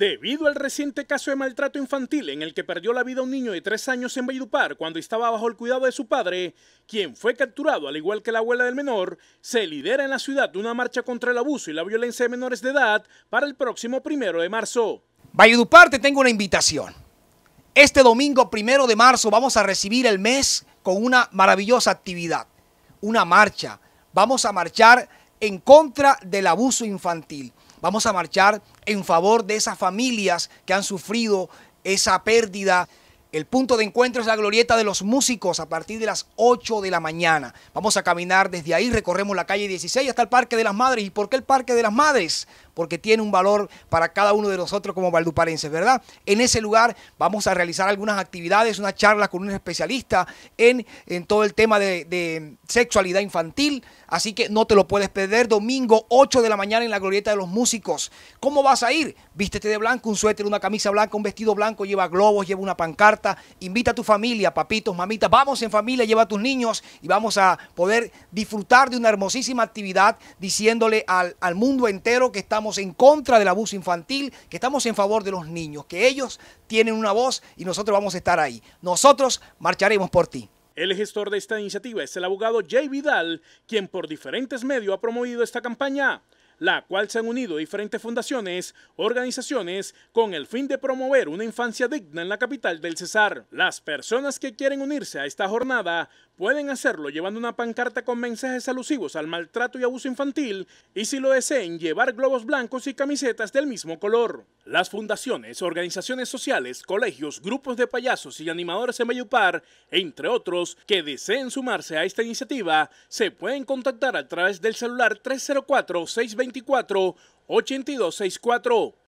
Debido al reciente caso de maltrato infantil en el que perdió la vida un niño de tres años en Valledupar cuando estaba bajo el cuidado de su padre, quien fue capturado al igual que la abuela del menor, se lidera en la ciudad una marcha contra el abuso y la violencia de menores de edad para el próximo primero de marzo. Valledupar, te tengo una invitación. Este domingo primero de marzo vamos a recibir el mes con una maravillosa actividad, una marcha. Vamos a marchar en contra del abuso infantil. Vamos a marchar en favor de esas familias que han sufrido esa pérdida. El punto de encuentro es la glorieta de los músicos a partir de las 8 de la mañana. Vamos a caminar desde ahí, recorremos la calle 16 hasta el Parque de las Madres. ¿Y por qué el Parque de las Madres? porque tiene un valor para cada uno de nosotros como valduparenses, ¿verdad? En ese lugar vamos a realizar algunas actividades, una charla con un especialista en, todo el tema de, sexualidad infantil, así que no te lo puedes perder, domingo 8 de la mañana en la glorieta de los músicos. ¿Cómo vas a ir? Vístete de blanco, un suéter, una camisa blanca, un vestido blanco, lleva globos, lleva una pancarta, invita a tu familia, papitos, mamitas, vamos en familia, lleva a tus niños y vamos a poder disfrutar de una hermosísima actividad diciéndole al, mundo entero que está estamos en contra del abuso infantil, que estamos en favor de los niños, que ellos tienen una voz y nosotros vamos a estar ahí. Nosotros marcharemos por ti. El gestor de esta iniciativa es el abogado Jay Vidal, quien por diferentes medios ha promovido esta campaña la cual se han unido diferentes fundaciones, organizaciones, con el fin de promover una infancia digna en la capital del Cesar. Las personas que quieren unirse a esta jornada Pueden hacerlo llevando una pancarta con mensajes alusivos al maltrato y abuso infantil y si lo deseen llevar globos blancos y camisetas del mismo color. Las fundaciones, organizaciones sociales, colegios, grupos de payasos y animadores en Mayupar, entre otros, que deseen sumarse a esta iniciativa, se pueden contactar a través del celular 304 624 8264.